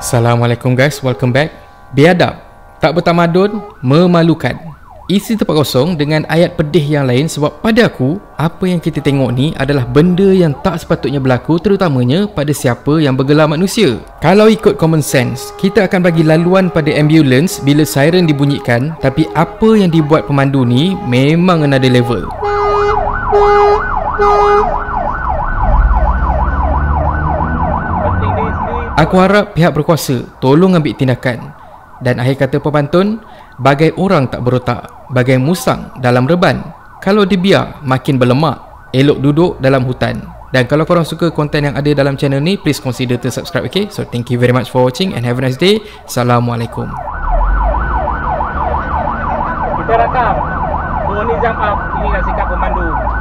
Assalamualaikum guys, welcome back. Biadab, tak bertamadun, memalukan. Isi tempat kosong dengan ayat pedih yang lain sebab pada aku, apa yang kita tengok ni adalah benda yang tak sepatutnya berlaku terutamanya pada siapa yang bergelar manusia. Kalau ikut common sense, kita akan bagi laluan pada ambulans bila siren dibunyikan tapi apa yang dibuat pemandu ni memang another level. Aku harap pihak berkuasa tolong ambil tindakan. Dan akhir kata pepantun, bagai orang tak berotak, bagai musang dalam reban. Kalau dibiar makin berlemak, elok duduk dalam hutan. Dan kalau korang suka konten yang ada dalam channel ni, please consider to subscribe, okay? So, thank you very much for watching and have a nice day. Assalamualaikum. Kita rakam. Oh, ni jump up. Ini dah sikap pemandu.